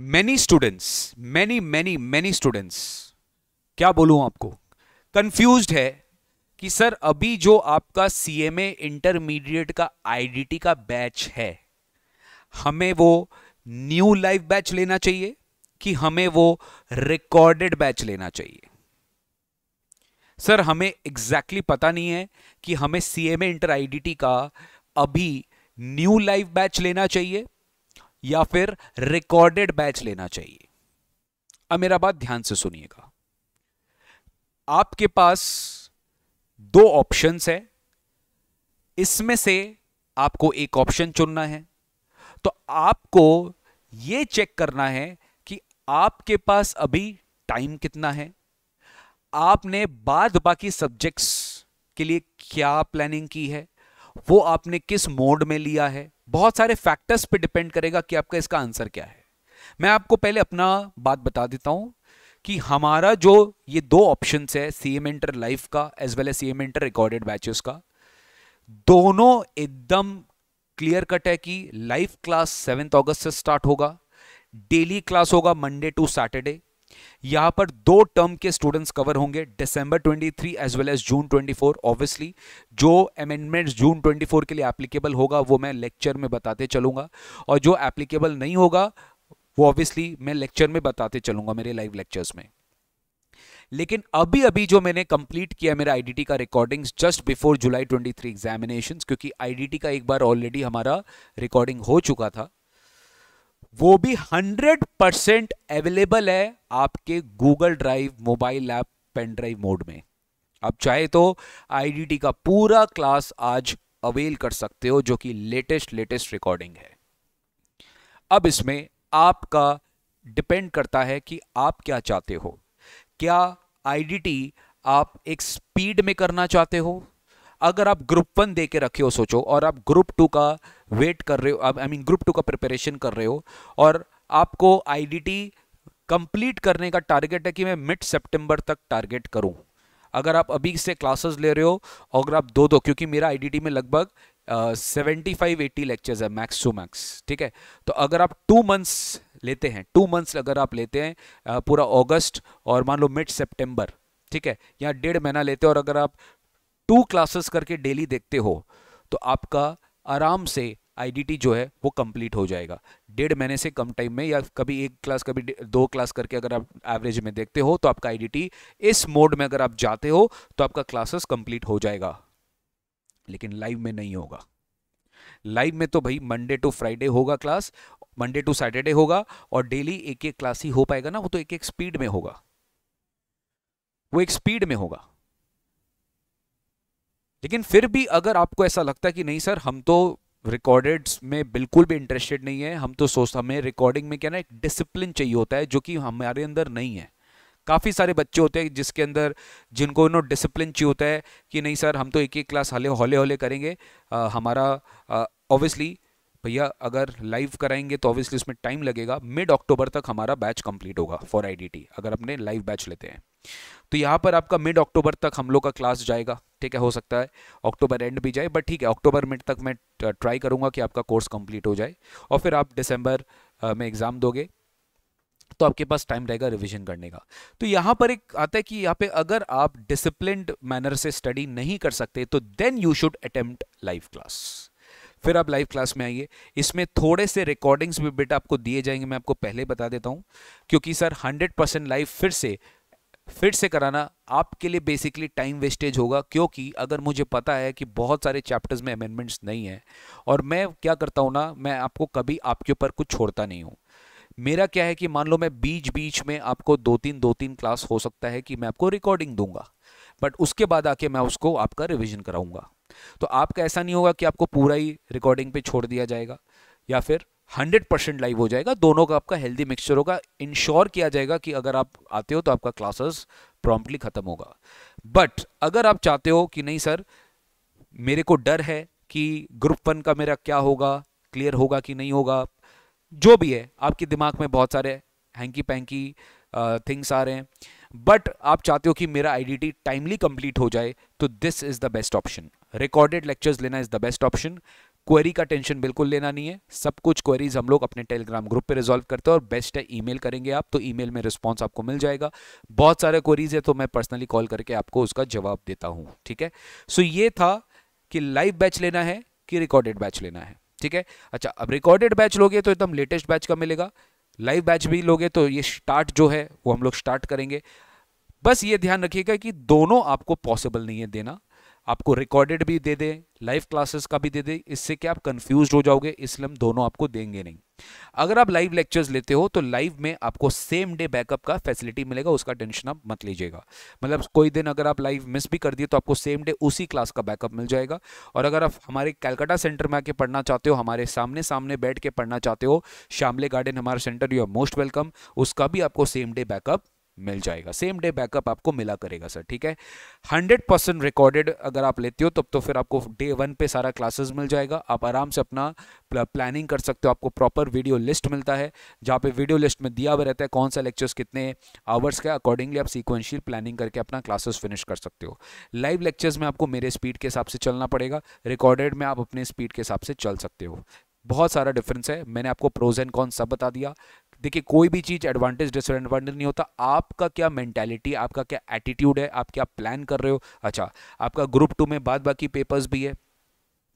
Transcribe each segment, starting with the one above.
many students many many many students क्या बोलूं आपको कंफ्यूज है कि सर अभी जो आपका सीएमए इंटरमीडिएट का आईडीटी का बैच है हमें वो न्यू लाइव बैच लेना चाहिए कि हमें वो रिकॉर्डेड बैच लेना चाहिए सर हमें एग्जैक्टली exactly पता नहीं है कि हमें सीएमए इंटर आईडीटी का अभी न्यू लाइव बैच लेना चाहिए या फिर रिकॉर्डेड बैच लेना चाहिए अब मेरा बात ध्यान से सुनिएगा आपके पास दो ऑप्शंस है इसमें से आपको एक ऑप्शन चुनना है तो आपको यह चेक करना है कि आपके पास अभी टाइम कितना है आपने बाद बाकी सब्जेक्ट्स के लिए क्या प्लानिंग की है वो आपने किस मोड में लिया है बहुत सारे फैक्टर्स पे डिपेंड करेगा कि आपका इसका आंसर क्या है मैं आपको पहले अपना बात बता देता हूं कि हमारा जो ये दो ऑप्शन है सी एम इंटर लाइफ का as well as C M inter recorded batches का दोनों एकदम क्लियर कट है कि लाइव क्लास सेवेंथ अगस्त से स्टार्ट होगा डेली क्लास होगा मंडे टू सैटरडे यहां पर दो टर्म के स्टूडेंट्स कवर होंगे दिसंबर 23 एज वेल एज जून 24 ऑब्वियसली जो अमेंडमेंट जून 24 के लिए एप्लीकेबल होगा वो मैं लेक्चर में बताते चलूंगा और जो एप्लीकेबल नहीं होगा वो ऑब्वियसली मैं लेक्चर में बताते चलूंगा मेरे लाइव लेक्चर्स में लेकिन अभी अभी जो मैंने कंप्लीट किया मेरा आईडीटी का रिकॉर्डिंग्स जस्ट बिफोर जुलाई 23 एग्जामिनेशंस क्योंकि आईडीटी का एक बार ऑलरेडी हमारा रिकॉर्डिंग हो चुका था वो भी 100 परसेंट अवेलेबल है आपके Google Drive mobile app pen drive mode में आप चाहे तो आईडीटी का पूरा क्लास आज अवेल कर सकते हो जो कि लेटेस्ट लेटेस्ट रिकॉर्डिंग है अब इसमें आपका डिपेंड करता है कि आप क्या चाहते हो क्या आईडीटी आप एक स्पीड में करना चाहते हो अगर आप ग्रुप वन दे के रखे हो सोचो और आप ग्रुप टू का वेट कर रहे हो अब आई मीन ग्रुप टू का प्रिपरेशन कर रहे हो और आपको आईडीटी कंप्लीट करने का टारगेट है कि मैं मिड सितंबर तक टारगेट करूं अगर आप अभी से क्लासेस ले रहे हो और अगर आप दो दो क्योंकि मेरा आईडीटी में लगभग सेवेंटी फाइव एटी लेक्चर्स है मैक्स टू मैक्स ठीक है तो अगर आप टू मंथ्स लेते हैं टू मंथ्स अगर आप लेते हैं uh, पूरा अगस्त और मान लो मिड सेप्टेम्बर ठीक है या डेढ़ महीना लेते हो और अगर आप टू क्लासेस करके डेली देखते हो तो आपका आराम से आईडीटी जो है वो कंप्लीट हो जाएगा डेढ़ महीने से कम टाइम में या कभी एक क्लास कभी दो क्लास करके अगर आप एवरेज में देखते हो तो आपका आईडीटी इस मोड में अगर आप जाते हो तो आपका क्लासेस कंप्लीट हो जाएगा लेकिन लाइव में नहीं होगा लाइव में तो भाई मंडे टू फ्राइडे होगा क्लास मंडे टू सैटरडे होगा और डेली एक एक क्लास ही हो पाएगा ना वो तो एक एक स्पीड में होगा वो एक स्पीड में होगा लेकिन फिर भी अगर आपको ऐसा लगता है कि नहीं सर हम तो रिकॉर्डेड्स में बिल्कुल भी इंटरेस्टेड नहीं है हम तो सोच हमें रिकॉर्डिंग में क्या ना एक डिसिप्लिन चाहिए होता है जो कि हमारे अंदर नहीं है काफ़ी सारे बच्चे होते हैं जिसके अंदर जिनको नो डिसिप्लिन चाहिए होता है कि नहीं सर हम तो एक एक क्लास हले हौले हौले करेंगे आ, हमारा ऑब्वियसली भैया अगर लाइव कराएंगे तो ऑब्वियसली उसमें टाइम लगेगा मिड अक्टूबर तक हमारा बैच कंप्लीट होगा फॉर आई अगर अपने लाइव बैच लेते हैं तो यहाँ पर आपका मिड अक्टूबर तक हम लोग का क्लास जाएगा ठीक है हो सकता है अक्टूबर एंड भी जाए बट ठीक है अक्टूबर मिड तक मैं ट्राई करूँगा कि आपका कोर्स कंप्लीट हो जाए और फिर आप दिसंबर में एग्ज़ाम दोगे तो आपके पास टाइम रहेगा रिविजन करने का तो यहाँ पर एक आता है कि यहाँ पे अगर आप डिसिप्लिन मैनर से स्टडी नहीं कर सकते तो then you should attempt live class फिर आप लाइव क्लास में आइए इसमें थोड़े से रिकॉर्डिंग्स भी बेटा आपको दिए जाएंगे मैं आपको पहले बता देता हूँ क्योंकि सर हंड्रेड परसेंट लाइव फिर से फिर से कराना आपके लिए बेसिकली टाइम वेस्टेज होगा क्योंकि अगर मुझे पता है कि बहुत सारे चैप्टर्स में अमेंडमेंट्स नहीं हैं और मैं क्या करता हूँ ना मैं आपको कभी आपके ऊपर कुछ छोड़ता नहीं हूँ मेरा क्या है कि मान लो मैं बीच बीच में आपको दो तीन दो तीन क्लास हो सकता है कि मैं आपको रिकॉर्डिंग दूंगा बट उसके बाद आके मैं उसको आपका रिविजन कराऊंगा तो आपका ऐसा नहीं होगा कि आपको पूरा ही रिकॉर्डिंग पे छोड़ दिया जाएगा या फिर हंड्रेड परसेंट लाइव हो जाएगा दोनों का आपका हेल्दी मिक्सचर होगा इंश्योर किया जाएगा कि अगर आप आते हो तो आपका क्लासेस प्रॉम्प्टली ख़त्म होगा बट अगर आप चाहते हो कि नहीं सर मेरे को डर है कि ग्रुप वन का मेरा क्या होगा क्लियर होगा कि नहीं होगा जो भी है आपके दिमाग में बहुत सारे हैंकी पैंकी थिंग्स आ रहे हैं बट आप चाहते हो कि मेरा आईडीटी टाइमली कंप्लीट हो जाए तो this is the best option recorded lectures लेना is the best option query का टेंशन बिल्कुल लेना नहीं है सब कुछ क्वेरीज हम लोग अपने टेलीग्राम ग्रुप पे रिजॉल्व करते हैं और बेस्ट है ईमेल करेंगे आप तो ईमेल में रिस्पॉन्स आपको मिल जाएगा बहुत सारे क्वेरीज है तो मैं पर्सनली कॉल करके आपको उसका जवाब देता हूँ ठीक है सो so ये था कि लाइव बैच लेना है कि रिकॉर्डेड बैच लेना है ठीक है अच्छा अब रिकॉर्डेड बैच लोगे तो एकदम लेटेस्ट बैच का मिलेगा लाइव बैच भी लोगे तो ये स्टार्ट जो है वो हम लोग स्टार्ट करेंगे बस ये ध्यान रखिएगा कि दोनों आपको पॉसिबल नहीं है देना आपको रिकॉर्डेड भी दे दे लाइव क्लासेस का भी दे दे इससे क्या आप कंफ्यूज हो जाओगे इसलिए हम दोनों आपको देंगे नहीं अगर आप लाइव लेक्चर्स लेते हो तो लाइव में आपको सेम डे बैकअप का फैसिलिटी मिलेगा उसका टेंशन आप मत लीजिएगा मतलब कोई दिन अगर आप लाइव मिस भी कर दिए तो आपको सेम डे उसी क्लास का बैकअप मिल जाएगा और अगर आप हमारे कैलकाटा सेंटर में आके पढ़ना चाहते हो हमारे सामने सामने बैठ के पढ़ना चाहते हो शामले गार्डन हमारा centre you are most welcome उसका भी आपको सेम डे बैकअप मिल जाएगा सेम डे बैकअप आपको मिला करेगा सर ठीक है हंड्रेड परसेंट रिकॉर्डेड अगर आप लेते हो तब तो फिर आपको डे वन पे सारा क्लासेस मिल जाएगा आप आराम से अपना प्लानिंग कर सकते हो आपको प्रॉपर वीडियो लिस्ट मिलता है जहाँ पे वीडियो लिस्ट में दिया हुआ रहता है कौन सा लेक्चर्स कितने आवर्स का अकॉर्डिंगली आप सिक्वेंशियल प्लानिंग करके अपना क्लासेस फिनिश कर सकते हो लाइव लेक्चर्स में आपको मेरे स्पीड के हिसाब से चलना पड़ेगा रिकॉर्डेड में आप अपने स्पीड के हिसाब से चल सकते हो बहुत सारा डिफरेंस है मैंने आपको प्रोज एंड कॉन सब बता दिया देखिए कोई भी चीज़ एडवांटेज डिसएडवांटेज नहीं होता आपका क्या मेंटेलिटी आपका क्या एटीट्यूड है आप क्या प्लान कर रहे हो अच्छा आपका ग्रुप टू में बाद बाकी पेपर्स भी है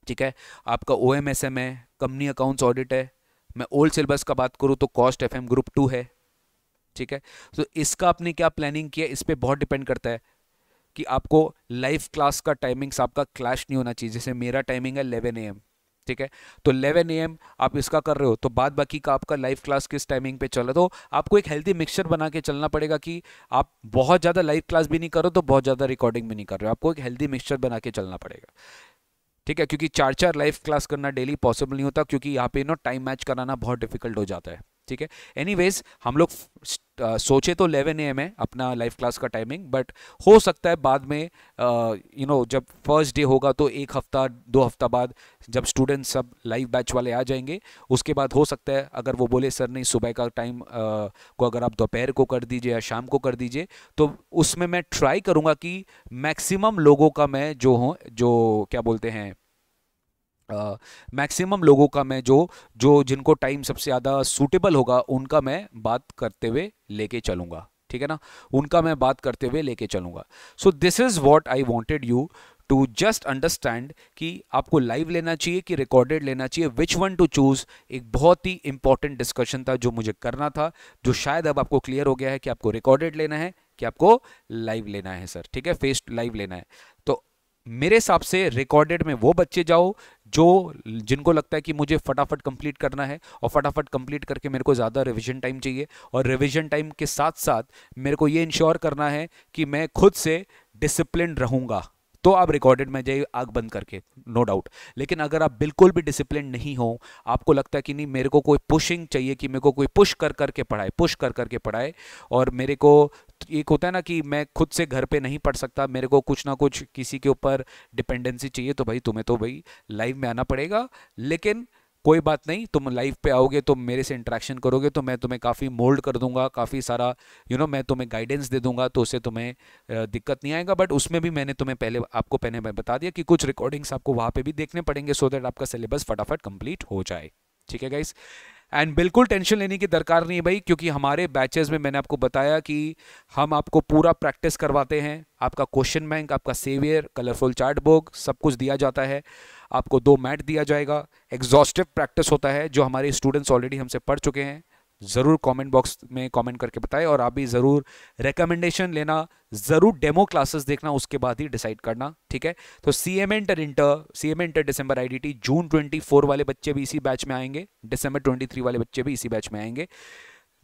ठीक है आपका ओ एम एस एम है कंपनी अकाउंट्स ऑडिट है मैं ओल्ड सिलेबस का बात करूँ तो cost F M group two है ठीक है तो इसका आपने क्या प्लानिंग किया इस पर बहुत डिपेंड करता है कि आपको लाइव क्लास का टाइमिंग्स आपका क्लैश नहीं होना चाहिए जैसे मेरा टाइमिंग है 11 एम ठीक है तो 11 एम आप इसका कर रहे हो तो बाद बाकी का आपका लाइव क्लास किस टाइमिंग पे चल रहा तो आपको एक हेल्थी मिक्सचर बना के चलना पड़ेगा कि आप बहुत ज़्यादा लाइव क्लास भी नहीं करो तो बहुत ज़्यादा रिकॉर्डिंग भी नहीं कर रहे हो आपको एक हेल्दी मिक्सचर बना के चलना पड़ेगा ठीक है क्योंकि चार चार लाइव क्लास करना डेली पॉसिबल नहीं होता क्योंकि यहाँ पे नो टाइम मैच कराना बहुत डिफिकल्ट हो जाता है ठीक है एनीवेज हम लोग uh, सोचे तो 11 एम है अपना लाइव क्लास का टाइमिंग बट हो सकता है बाद में यू uh, नो जब फर्स्ट डे होगा तो एक हफ्ता दो हफ्ता बाद जब स्टूडेंट्स सब लाइव बैच वाले आ जाएंगे उसके बाद हो सकता है अगर वो बोले सर नहीं सुबह का टाइम uh, को अगर आप दोपहर को कर दीजिए या शाम को कर दीजिए तो उसमें मैं ट्राई करूँगा कि मैक्सिमम लोगों का मैं जो हूँ जो क्या बोलते हैं मैक्सिमम लोगों का मैं जो जो जिनको टाइम सबसे ज़्यादा सूटेबल होगा उनका मैं बात करते हुए लेके चलूँगा ठीक है ना उनका मैं बात करते हुए लेके चलूँगा so this is what I wanted you to just understand कि आपको लाइव लेना चाहिए कि रिकॉर्डेड लेना चाहिए विच वन टू चूज़ एक बहुत ही इंपॉर्टेंट डिस्कशन था जो मुझे करना था जो शायद अब आपको क्लियर हो गया है कि आपको रिकॉर्डेड लेना है कि आपको लाइव लेना है सर ठीक है फेस लाइव लेना है तो मेरे हिसाब से रिकॉर्डेड में वो बच्चे जाओ जो जिनको लगता है कि मुझे फटाफट कंप्लीट करना है और फटाफट कंप्लीट करके मेरे को ज़्यादा रिविजन टाइम चाहिए और रिविजन टाइम के साथ साथ मेरे को ये इंश्योर करना है कि मैं खुद से डिसिप्लिन रहूँगा तो आप रिकॉर्डेड में जाइए आग बंद करके नो डाउट लेकिन अगर आप बिल्कुल भी डिसिप्लिन नहीं हो आपको लगता है कि नहीं मेरे को कोई पुशिंग चाहिए कि मेरे को कोई पुश कर करके पढ़ाए पुश कर करके पढ़ाए और मेरे को एक होता है ना कि मैं खुद से घर पे नहीं पढ़ सकता मेरे को कुछ ना कुछ किसी के ऊपर डिपेंडेंसी चाहिए तो भाई तुम्हें तो भाई लाइव में आना पड़ेगा लेकिन कोई बात नहीं तुम लाइव पे आओगे तुम तो मेरे से इंटरेक्शन करोगे तो मैं तुम्हें काफ़ी मोल्ड कर दूंगा काफ़ी सारा यू you नो know, मैं तुम्हें गाइडेंस दे दूंगा तो उससे तुम्हें दिक्कत नहीं आएगा बट उसमें भी मैंने तुम्हें पहले आपको पहले मैं बता दिया कि कुछ रिकॉर्डिंग्स आपको वहाँ पे भी देखने पड़ेंगे सो so दैट आपका सिलेबस फटाफट कंप्लीट हो जाए ठीक है गाइज़ एंड बिल्कुल टेंशन लेने की दरकार नहीं है भाई क्योंकि हमारे बैचेस में मैंने आपको बताया कि हम आपको पूरा प्रैक्टिस करवाते हैं आपका क्वेश्चन बैंक आपका सेवियर कलरफुल चार्ट बुक सब कुछ दिया जाता है आपको दो मैट दिया जाएगा एग्जॉस्टिव प्रैक्टिस होता है जो हमारे स्टूडेंट्स ऑलरेडी हमसे पढ़ चुके हैं ज़रूर कमेंट बॉक्स में कमेंट करके बताएं और आप भी ज़रूर रिकमेंडेशन लेना ज़रूर डेमो क्लासेस देखना उसके बाद ही डिसाइड करना ठीक है तो C M inter inter C M inter December I June twenty वाले बच्चे भी इसी बैच में आएंगे दिसंबर 23 वाले बच्चे भी इसी बैच में आएंगे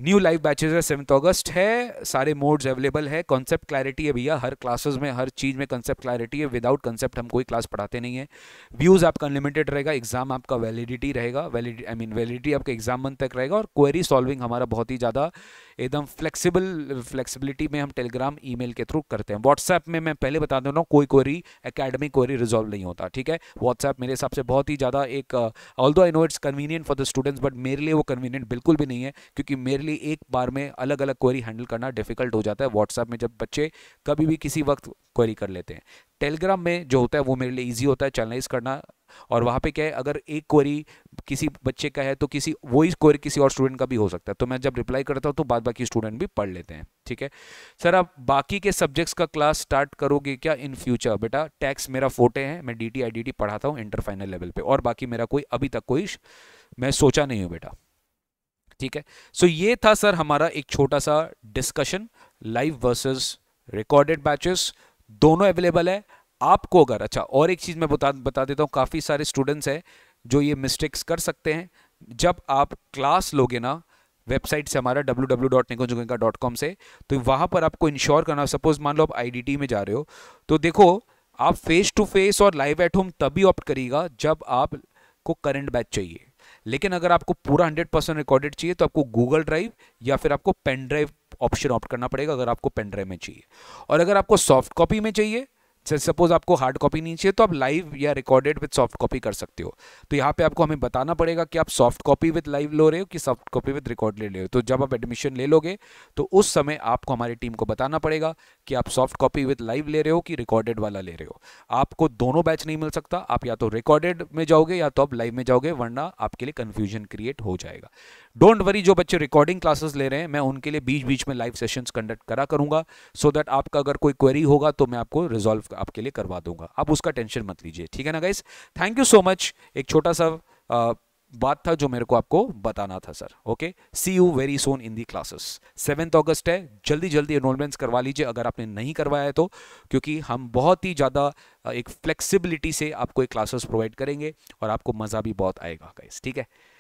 न्यू लाइव बैचेज है सेवन्थ ऑगस्ट है सारे मोड्स अवेलेबल है कॉन्सेप्ट क्लैरिटी है भैया हर क्लासेस में हर चीज़ में कॉन्सेप्ट क्लैरिटी है विदाउट कॉन्सेप्ट हम कोई क्लास पढ़ाते नहीं है व्यूज़ आपका अनलिमिटेड रहेगा एग्जाम आपका वैलिडिटी रहेगा वैलिडिटी आई मीन वैलिडिटी आपका एग्जाम मंथ तक रहेगा और क्वेरी सॉल्विंग हमारा बहुत ही ज़्यादा एकदम फ्लेक्सिबल फ्लेक्सिबिलिटी में हम टेलीग्राम ई के थ्रू करते हैं व्हाट्सएप में मैं पहले बता दे रहा हूँ कोई क्वेरी अकेडमिक क्वेरी रिजॉल्व नहीं होता ठीक है व्हाट्सएप मेरे हिसाब से बहुत ही ज़्यादा एक ऑल दो I know it's convenient for the students but मेरे लिए वो कन्वीनियंट बिल्कुल भी नहीं है क्योंकि मेरे लिए एक बार में अलग अलग क्वेरी हैंडल करना डिफिकल्ट हो जाता है व्हाट्सएप में जब बच्चे कभी भी किसी वक्त क्वेरी कर लेते हैं टेलीग्राम में जो होता है वो मेरे लिए ईजी होता है चैनलाइज करना और वहाँ पे क्या है अगर एक क्वेरी किसी बच्चे का है तो किसी वही क्वेरी किसी और स्टूडेंट का भी हो सकता है तो मैं जब रिप्लाई करता हूँ तो बाद बाकी स्टूडेंट भी पढ़ लेते हैं ठीक है सर आप बाकी के सब्जेक्ट्स का क्लास स्टार्ट करोगे क्या इन फ्यूचर बेटा टैक्स मेरा फोटे है मैं डी टी पढ़ाता हूँ इंटर फाइनल लेवल पर और बाकी मेरा कोई अभी तक कोई मैं सोचा नहीं हूँ बेटा ठीक है सो so ये था सर हमारा एक छोटा सा discussion live versus recorded batches दोनों अवेलेबल है आपको अगर अच्छा और एक चीज़ मैं बता बता देता हूँ काफ़ी सारे स्टूडेंट्स हैं जो ये मिस्टेक्स कर सकते हैं जब आप क्लास लोगे ना वेबसाइट से हमारा डब्ल्यू से तो वहाँ पर आपको इंश्योर करना सपोज मान लो आप आई में जा रहे हो तो देखो आप फेस टू फेस और लाइव एट होम तभी ऑप्ट करिएगा जब आप को करंट बैच चाहिए लेकिन अगर आपको पूरा हंड्रेड परसेंट रिकॉर्डेड चाहिए तो आपको गूगल ड्राइव या फिर आपको पेन ड्राइव ऑप्शन ऑप्ट करना पड़ेगा अगर आपको पेन ड्राइव में चाहिए और अगर आपको सॉफ्ट कॉपी में चाहिए सपोज आपको हार्ड कॉपी नहीं चाहिए तो आप लाइव या रिकॉर्डेड विद सॉफ्ट कॉपी कर सकते हो तो यहाँ पे आपको हमें बताना पड़ेगा कि आप सॉफ्ट कॉपी विद लाइव लो रहे हो कि सॉफ्ट कॉपी विद रिकॉर्ड ले रहे हो तो जब आप एडमिशन ले लोगे तो उस समय आपको हमारी टीम को बताना पड़ेगा कि आप सॉफ्ट कॉपी विद लाइव ले रहे हो कि रिकॉर्डेड वाला ले रहे हो आपको दोनों बैच नहीं मिल सकता आप या तो रिकॉर्डेड में जाओगे या तो आप लाइव में जाओगे वरना आपके लिए कन्फ्यूजन क्रिएट हो जाएगा डोंट वरी जो बच्चे रिकॉर्डिंग क्लासेस ले रहे हैं मैं उनके लिए बीच बीच में लाइव सेशंस कंडक्ट करा करूंगा सो so दैट आपका अगर कोई क्वेरी होगा तो मैं आपको रिजॉल्व आपके लिए करवा दूंगा आप उसका टेंशन मत लीजिए ठीक है ना guys thank you so much एक छोटा सा आ, बात था जो मेरे को आपको बताना था sir okay see you very soon in the classes seventh August है जल्दी जल्दी एनरोलमेंट्स करवा लीजिए अगर आपने नहीं करवाया है तो क्योंकि हम बहुत ही ज़्यादा एक फ्लेक्सिबिलिटी से आपको एक क्लासेस प्रोवाइड करेंगे और आपको मज़ा भी बहुत आएगा गाइस ठीक है